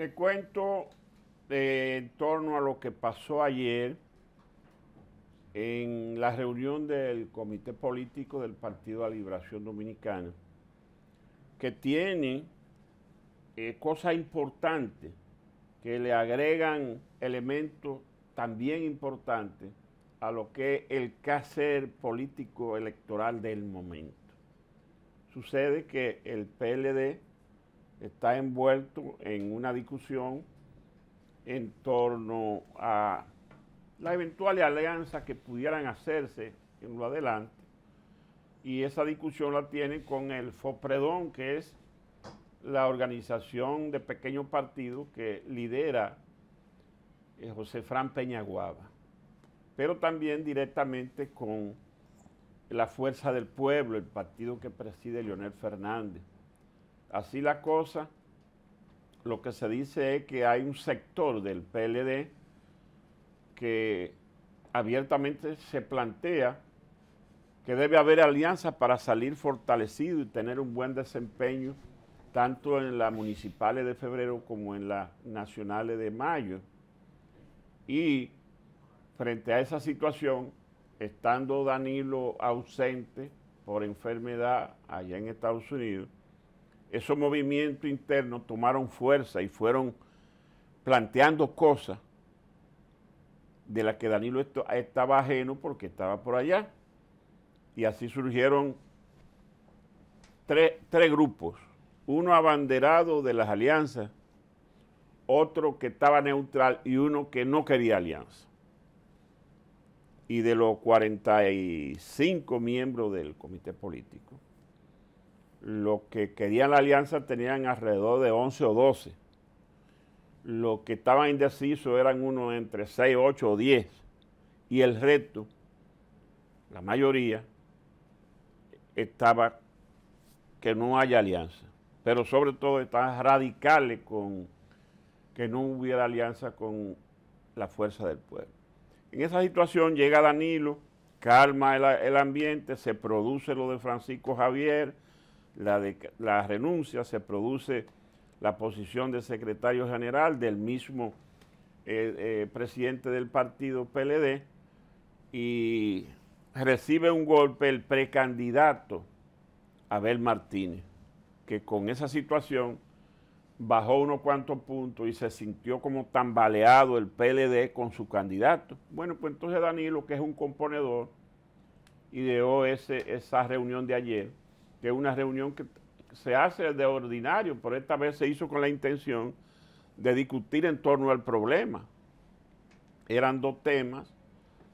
Le cuento eh, en torno a lo que pasó ayer en la reunión del Comité Político del Partido de Liberación Dominicana, que tiene eh, cosas importantes, que le agregan elementos también importantes a lo que es el quehacer político electoral del momento. Sucede que el PLD está envuelto en una discusión en torno a las eventuales alianzas que pudieran hacerse en lo adelante. Y esa discusión la tiene con el FOPREDON, que es la organización de pequeños partidos que lidera eh, José Fran Peñaguaba, pero también directamente con la Fuerza del Pueblo, el partido que preside Leonel Fernández. Así la cosa, lo que se dice es que hay un sector del PLD que abiertamente se plantea que debe haber alianzas para salir fortalecido y tener un buen desempeño tanto en las municipales de febrero como en las nacionales de mayo. Y frente a esa situación, estando Danilo ausente por enfermedad allá en Estados Unidos, esos movimientos internos tomaron fuerza y fueron planteando cosas de las que Danilo estaba ajeno porque estaba por allá. Y así surgieron tres, tres grupos. Uno abanderado de las alianzas, otro que estaba neutral y uno que no quería alianza. Y de los 45 miembros del comité político, los que querían la alianza tenían alrededor de 11 o 12. Los que estaban indecisos eran unos entre 6, 8 o 10. Y el resto, la mayoría, estaba que no haya alianza. Pero sobre todo estaban radicales con que no hubiera alianza con la fuerza del pueblo. En esa situación llega Danilo, calma el, el ambiente, se produce lo de Francisco Javier, la, de, la renuncia se produce la posición de secretario general del mismo eh, eh, presidente del partido PLD y recibe un golpe el precandidato Abel Martínez, que con esa situación bajó unos cuantos puntos y se sintió como tambaleado el PLD con su candidato. Bueno, pues entonces Danilo, que es un componedor, ideó ese, esa reunión de ayer que es una reunión que se hace de ordinario, pero esta vez se hizo con la intención de discutir en torno al problema. Eran dos temas,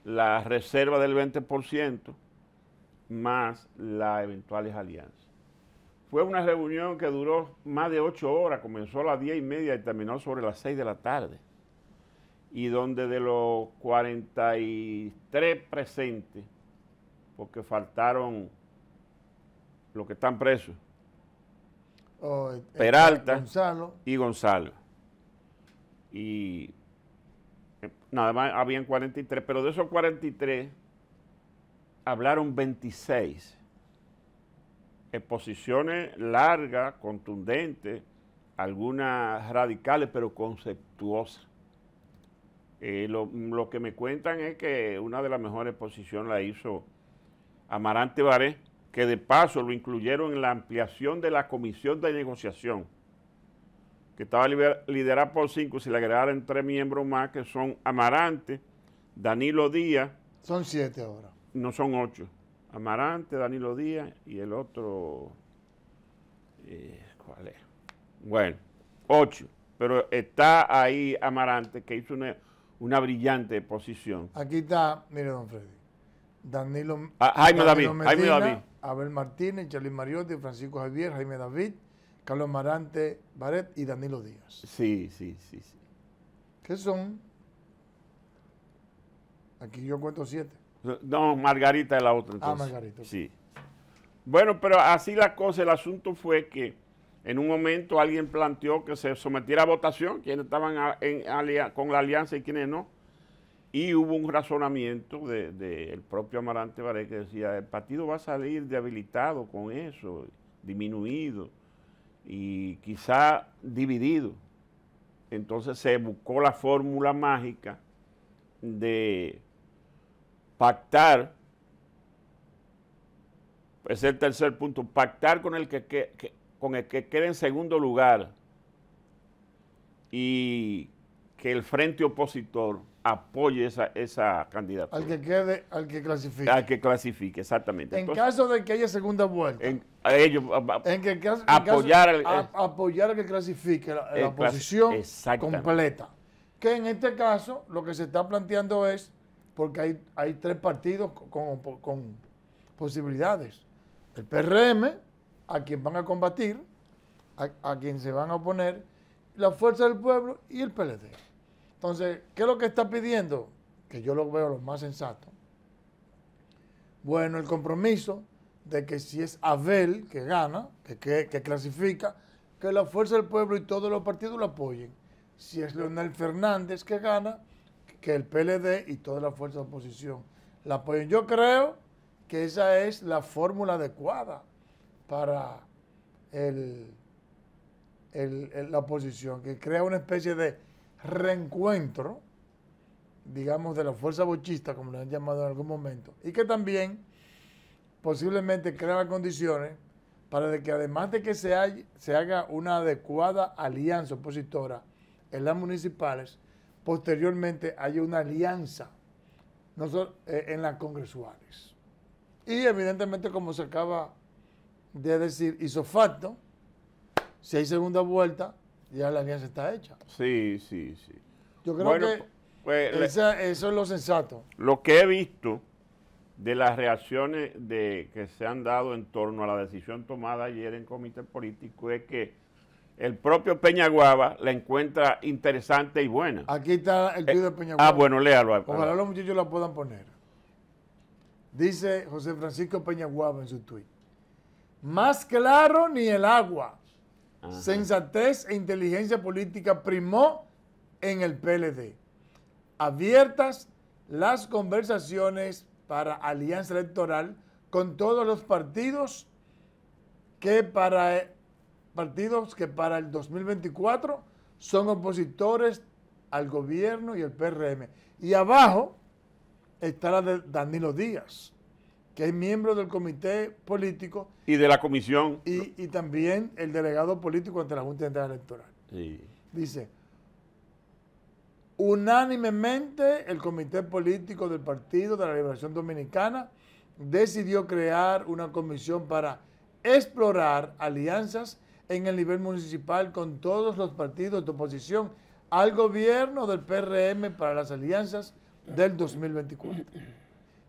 la reserva del 20% más las eventuales alianzas. Fue una reunión que duró más de ocho horas, comenzó a las diez y media y terminó sobre las seis de la tarde, y donde de los 43 presentes, porque faltaron los que están presos. Oh, eh, eh, Peralta y Gonzalo. Y eh, nada más habían 43, pero de esos 43 hablaron 26. Exposiciones largas, contundentes, algunas radicales, pero conceptuosas. lo, lo, que me cuentan es que una de las mejores exposiciones la hizo Amarante Baré, que de paso lo incluyeron en la ampliación de la comisión de negociación, que estaba liderada por cinco, si le agregaran tres miembros más, que son Amarante, Danilo Díaz. Son siete ahora. No son ocho. Amarante, Danilo Díaz y el otro, eh, ¿cuál es? Bueno, ocho. Pero está ahí Amarante, que hizo una, una brillante posición. Aquí está, mire, don Freddy. Danilo, ah, Jaime David, Abel Martínez, Charly Mariotti, Francisco Javier, Jaime David, Carlos Marante, Baret y Danilo Díaz. Sí, sí, sí, sí. ¿Qué son? Aquí yo cuento siete. No, Margarita es la otra. Ah, entonces. Ah, Margarita. Sí. Bueno, pero así la cosa, el asunto fue que en un momento alguien planteó que se sometiera a votación quienes estaban con la alianza y quienes no. Y hubo un razonamiento del propio Amarante Baré que decía, el partido va a salir debilitado con eso, disminuido y quizá dividido. Entonces se buscó la fórmula mágica de pactar, es el tercer punto, pactar con el que, con el que quede en segundo lugar y el frente opositor apoye esa, esa candidatura. Al que quede, al que clasifique. Al que clasifique, exactamente. En caso de que haya segunda vuelta. En, a ellos, que, apoyar, que clasifique, la, oposición completa. Que en este caso lo que se está planteando es, porque hay, hay tres partidos con, posibilidades. El PRM, a quien van a combatir, a quien se van a oponer, la Fuerza del Pueblo y el PLD. Entonces, ¿qué es lo que está pidiendo? Que yo lo veo lo más sensato. Bueno, el compromiso de que si es Abel que gana, que, clasifica, que la fuerza del pueblo y todos los partidos lo apoyen. Si es Leonel Fernández que gana, que el PLD y toda la fuerza de oposición la apoyen. Yo creo que esa es la fórmula adecuada para el, la oposición, que crea una especie de reencuentro, digamos, de la fuerza bochista, como lo han llamado en algún momento, y que también posiblemente crea condiciones para que además de que se, haga una adecuada alianza opositora en las municipales, posteriormente haya una alianza eh, en las congresuales. Y evidentemente, como se acaba de decir, hizo facto, si hay segunda vuelta, ya la se está hecha. Sí, sí, sí. Yo creo que pues, eso es lo sensato. Lo que he visto de las reacciones de, que se han dado en torno a la decisión tomada ayer en comité político es que el propio Peña Peñaguaba la encuentra interesante y buena. Aquí está el tuit eh, de Peñaguaba. Ah, bueno, léalo. Eh, Ojalá los muchachos la puedan poner. Dice José Francisco Peña Peñaguaba en su tuit. Más claro ni el agua. Sensatez e inteligencia política primó en el PLD. Abiertas las conversaciones para alianza electoral con todos los partidos que para eh, partidos que para el 2024 son opositores al gobierno y el PRM. Y abajo está la de Danilo Díaz, que es miembro del comité político. Y de la comisión. Y, también el delegado político ante la Junta Electoral. Dice, unánimemente el comité político del Partido de la Liberación Dominicana decidió crear una comisión para explorar alianzas en el nivel municipal con todos los partidos de oposición al gobierno del PRM para las alianzas del 2024.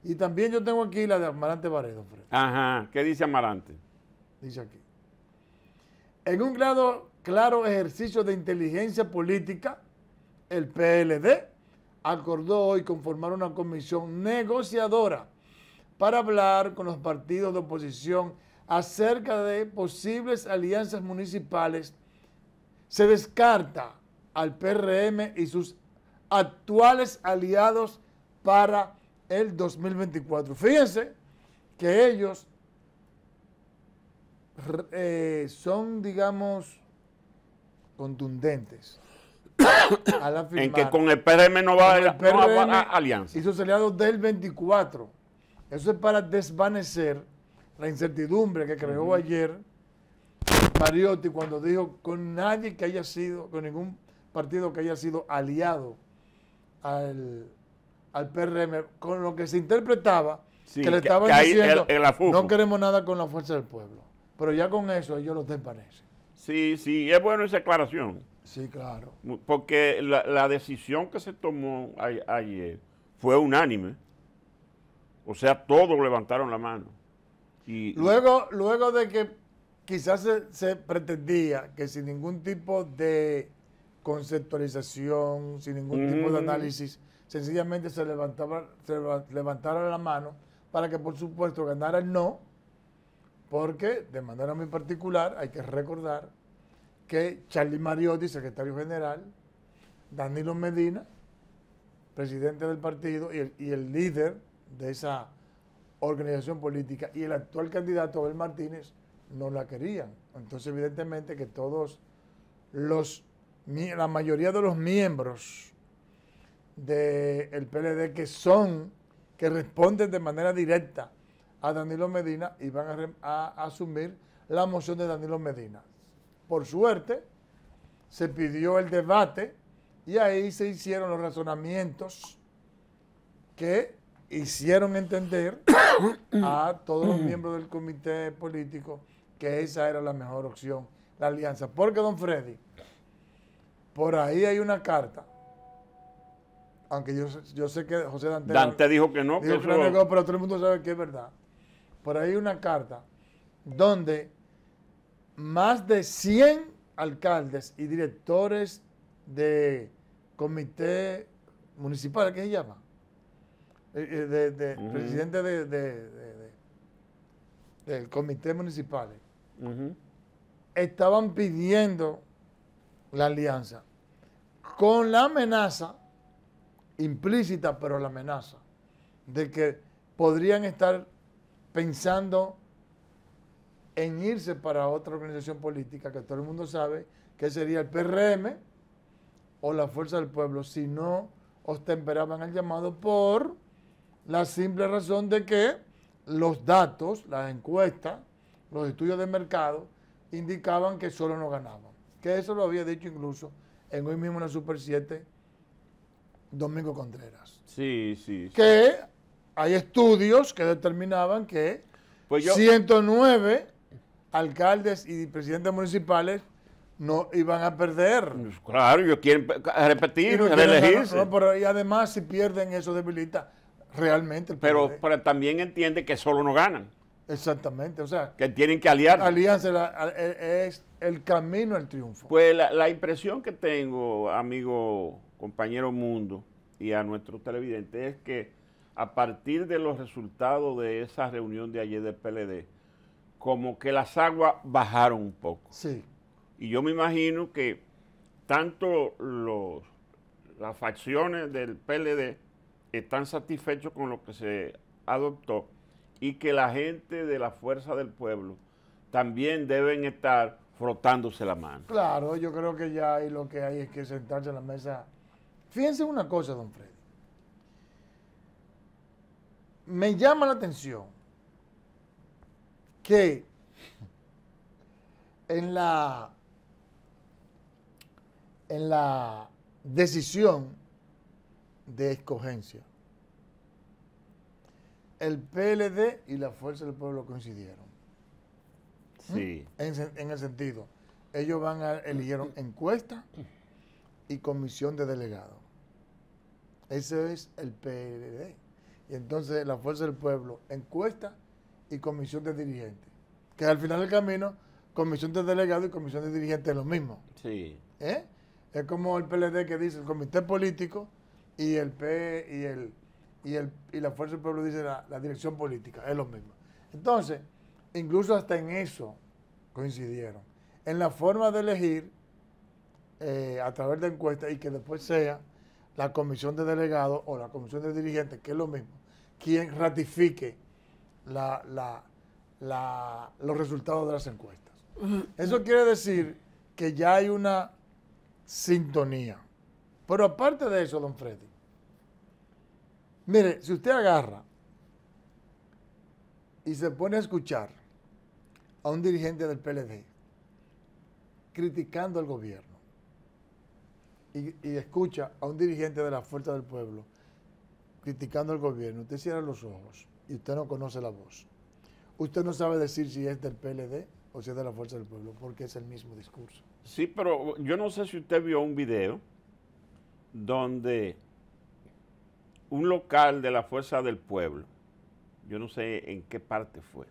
Y también yo tengo aquí la de Amarante Varedo. Ajá, ¿qué dice Amarante? Dice aquí. En un grado claro ejercicio de inteligencia política, el PLD acordó hoy conformar una comisión negociadora para hablar con los partidos de oposición acerca de posibles alianzas municipales. Se descarta al PRM y sus actuales aliados para el 2024. Fíjense que ellos eh, son, digamos, contundentes. Al afirmar, en que con el PRM no va, a, haber alianza. Y sus aliados del 24. Eso es para desvanecer la incertidumbre que creó ayer Mariotti cuando dijo con nadie que haya sido, con ningún partido que haya sido aliado al, al PRM con lo que se interpretaba que le estaban diciendo no queremos nada con la fuerza del pueblo. Pero ya con eso ellos los desvanecen. Sí, sí, es bueno esa aclaración. Sí, claro. Porque la, la decisión que se tomó ayer fue unánime. O sea, todos levantaron la mano. Y, luego, luego de que quizás se, pretendía que sin ningún tipo de conceptualización, sin ningún tipo de análisis, sencillamente se levantaba, levantara la mano para que, por supuesto, ganara el no, porque de manera muy particular hay que recordar que Charlie Mariotti, secretario general, Danilo Medina, presidente del partido y el, y el líder de esa organización política y el actual candidato Abel Martínez no la querían. Entonces, evidentemente que todos los, la mayoría de los miembros del PLD que son, que responden de manera directa a Danilo Medina y van a asumir la moción de Danilo Medina. Por suerte, se pidió el debate y ahí se hicieron los razonamientos que hicieron entender a todos los miembros del comité político que esa era la mejor opción, la alianza. Porque, don Freddy, por ahí hay una carta aunque yo, sé que José Dante... dijo que no. pero todo el mundo sabe que es verdad. Por ahí hay una carta donde más de 100 alcaldes y directores de comité municipal, ¿qué se llama? Eh, eh, de, de presidente del comité municipal. Estaban pidiendo la alianza con la amenaza implícita, pero la amenaza de que podrían estar pensando en irse para otra organización política que todo el mundo sabe que sería el PRM o la Fuerza del Pueblo si no ostemperaban el llamado por la simple razón de que los datos, las encuestas, los estudios de mercado indicaban que solo no ganaban. Que eso lo había dicho incluso en hoy mismo en la Super 7 Domingo Contreras. Sí, sí. Que hay estudios que determinaban que 109 pues alcaldes y presidentes municipales no iban a perder. Pues claro, yo quiero repetir, y pero y además si pierden eso debilita realmente. pero, pero también entiende que solo no ganan. Exactamente, o sea. Que tienen que aliar. Alianza e, es el camino al triunfo. Pues la impresión que tengo, amigo compañero Mundo y a nuestros televidentes es que a partir de los resultados de esa reunión de ayer del PLD, como que las aguas bajaron un poco. Sí. Y yo me imagino que tanto los, las facciones del PLD están satisfechos con lo que se adoptó y que la gente de la fuerza del pueblo también deben estar frotándose la mano. Claro, yo creo que ya hay lo que hay es que sentarse a la mesa Fíjense una cosa, don Freddy. Me llama la atención que en la, en la decisión de escogencia, el PLD y la Fuerza del Pueblo coincidieron. ¿Mm? Sí. En, el sentido, ellos van eligieron encuesta y comisión de delegados. Ese es el PLD. Y entonces la Fuerza del Pueblo, encuesta y comisión de dirigentes. Que al final del camino, comisión de delegados y comisión de dirigentes es lo mismo. Sí. ¿Eh? Es como el PLD que dice el comité político y el P y el y el y la Fuerza del Pueblo dice la, dirección política, es lo mismo. Entonces, incluso hasta en eso coincidieron. En la forma de elegir eh, a través de encuestas y que después sea la comisión de delegados o la comisión de dirigentes, que es lo mismo, quien ratifique los resultados de las encuestas. Eso quiere decir que ya hay una sintonía. Pero aparte de eso, don Freddy, mire, si usted agarra y se pone a escuchar a un dirigente del PLD criticando al gobierno, y, escucha a un dirigente de la Fuerza del Pueblo criticando al gobierno, usted cierra los ojos y usted no conoce la voz. Usted no sabe decir si es del PLD o si es de la Fuerza del Pueblo, porque es el mismo discurso. Sí, pero yo no sé si usted vio un video donde un local de la Fuerza del Pueblo, yo no sé en qué parte fue,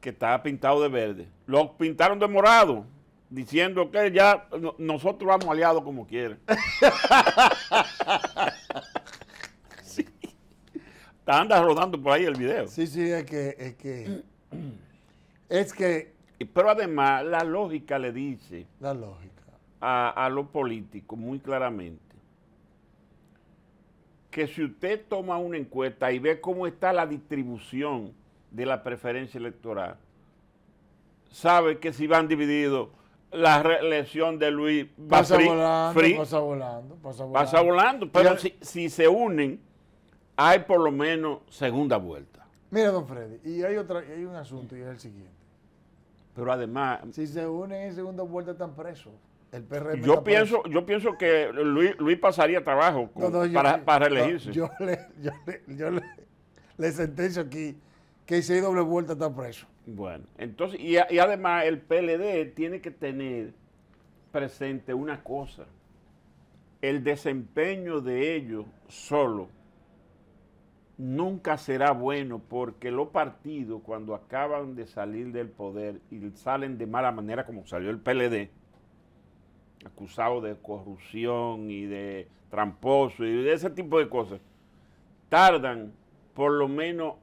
que estaba pintado de verde, lo pintaron de morado diciendo que ya nosotros vamos aliados como quieren. sí. anda rodando por ahí el video. Sí, sí, es que, es que, es que. Pero además la lógica le dice. La lógica. A, a los políticos muy claramente que si usted toma una encuesta y ve cómo está la distribución de la preferencia electoral, sabe que si van divididos la reelección de Luis pasa volando, pasa volando, pasa volando. pero si, si, se unen, hay por lo menos segunda vuelta. Mira, don Freddy, y hay, otra, hay un asunto y es el siguiente. Pero además... Si se unen en segunda vuelta están presos. El PRM yo pienso, yo pienso que Luis, Luis pasaría trabajo para, para, elegirse. yo le, yo le, yo le sentencio aquí que si doble vuelta está preso. Bueno, entonces, y, además el PLD tiene que tener presente una cosa, el desempeño de ellos solo nunca será bueno porque los partidos cuando acaban de salir del poder y salen de mala manera como salió el PLD, acusados de corrupción y de tramposo y de ese tipo de cosas, tardan por lo menos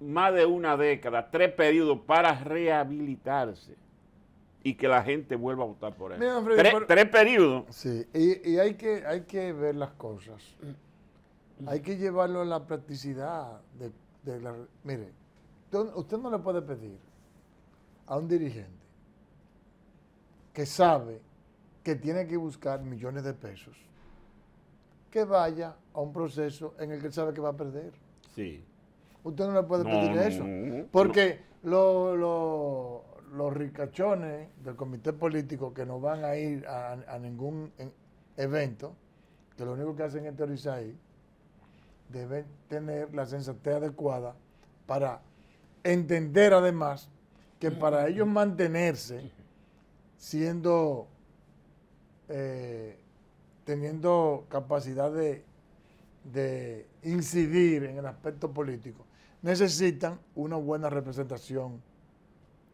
más de una década, tres periodos para rehabilitarse y que la gente vuelva a votar por él. tres, periodos. Sí, y, hay, que, hay que ver las cosas. Hay que llevarlo a la practicidad. De, Mire, usted no le puede pedir a un dirigente que sabe que tiene que buscar millones de pesos que vaya a un proceso en el que él sabe que va a perder. Sí. Usted no le puede pedir eso. porque los ricachones del comité político que no van a ir a, ningún evento, que lo único que hacen es teorizar ahí, deben tener la sensatez adecuada para entender además que para ellos mantenerse siendo, eh, teniendo capacidad de incidir en el aspecto político, necesitan una buena representación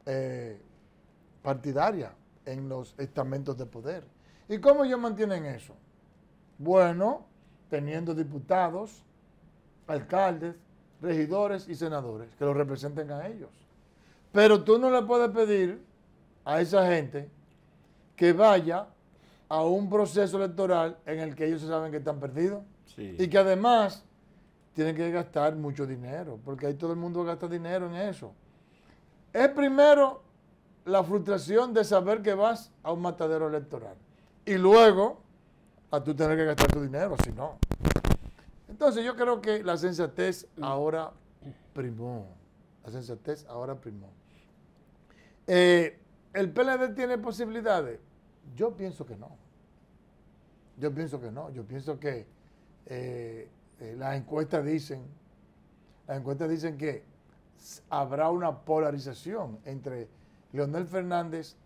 eh, partidaria en los estamentos de poder. ¿Y cómo ellos mantienen eso? Bueno, teniendo diputados, alcaldes, regidores y senadores que los representen a ellos. Pero tú no le puedes pedir a esa gente que vaya a un proceso electoral en el que ellos se saben que están perdidos y que además tiene que gastar mucho dinero, porque ahí todo el mundo gasta dinero en eso. Es primero la frustración de saber que vas a un matadero electoral y luego a tú tener que gastar tu dinero, si no. Entonces yo creo que la sensatez ahora primó. La sensatez ahora primó. Eh, ¿El PLD tiene posibilidades? Yo pienso que no. Yo pienso que no. Yo pienso que eh, eh, las encuestas dicen, las encuestas dicen que habrá una polarización entre Leonel Fernández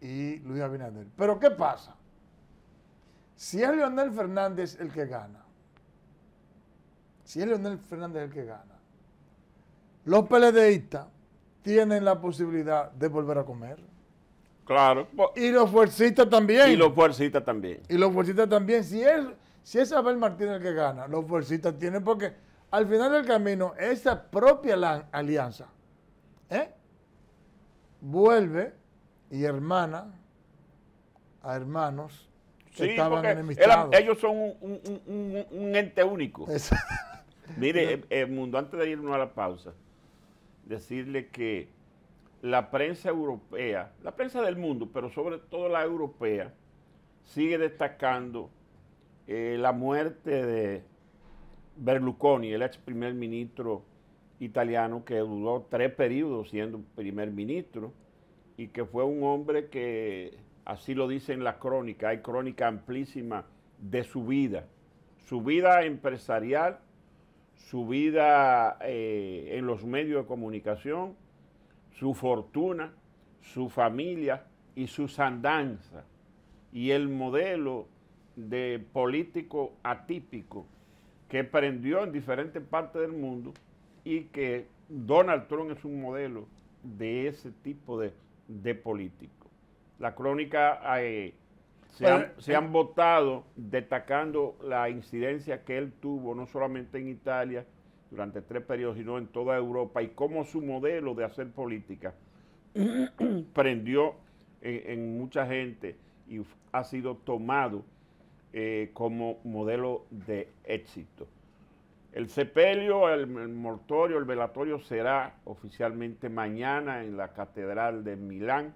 y Luis Abinader. Pero ¿qué pasa? Si es Leonel Fernández el que gana, si es Leonel Fernández el que gana, los PLDistas tienen la posibilidad de volver a comer. Claro. Y los fuercistas también. Y los fuercistas también. Y los fuercistas también. Si es si es Abel Martínez el que gana, los bolsistas tienen porque al final del camino esa propia alianza ¿eh? vuelve y hermana a hermanos que estaban enemistados. ellos son un, ente único. Mire, Mundo, antes de irnos a la pausa, decirle que la prensa europea, la prensa del mundo, pero sobre todo la europea, sigue destacando eh, la muerte de Berlusconi, el ex primer ministro italiano que duró tres periodos siendo primer ministro y que fue un hombre que, así lo dice en la crónica, hay crónica amplísima de su vida, su vida empresarial, su vida eh, en los medios de comunicación, su fortuna, su familia y sus andanzas y el modelo de político atípico que prendió en diferentes partes del mundo y que Donald Trump es un modelo de ese tipo de, político. La crónica eh, se, eh, han, votado destacando la incidencia que él tuvo no solamente en Italia durante tres periodos, sino en toda Europa y cómo su modelo de hacer política prendió en mucha gente y ha sido tomado eh, como modelo de éxito. El sepelio, el, mortorio, el velatorio será oficialmente mañana en la Catedral de Milán.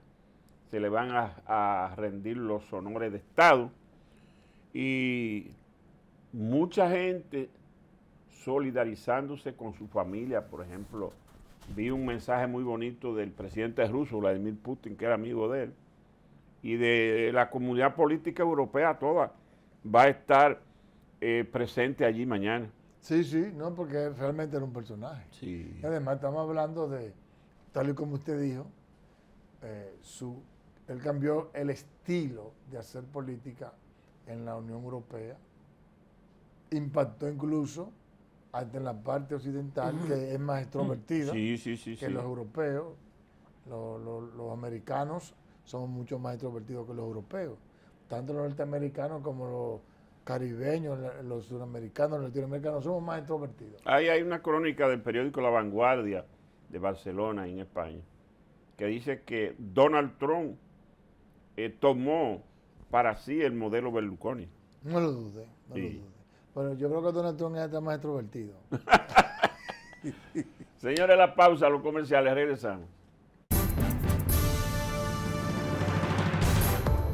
Se le van a, a rendir los honores de Estado. Y mucha gente solidarizándose con su familia, por ejemplo, vi un mensaje muy bonito del presidente ruso, Vladimir Putin, que era amigo de él, y de la comunidad política europea toda va a estar eh, presente allí mañana. Sí, sí, no, porque realmente era un personaje. además estamos hablando de, tal y como usted dijo, eh, su, él cambió el estilo de hacer política en la Unión Europea, impactó incluso hasta en la parte occidental, que es más extrovertida que los europeos. Los, los americanos son mucho más extrovertidos que los europeos tanto los norteamericanos como los caribeños, los sudamericanos, los latinoamericanos, somos más extrovertidos. Ahí hay una crónica del periódico La Vanguardia de Barcelona, en España, que dice que Donald Trump eh, tomó para sí el modelo Berlusconi. No lo dude. no lo dude. Bueno, yo creo que Donald Trump es está más extrovertido. Señores, la pausa, los comerciales, regresamos.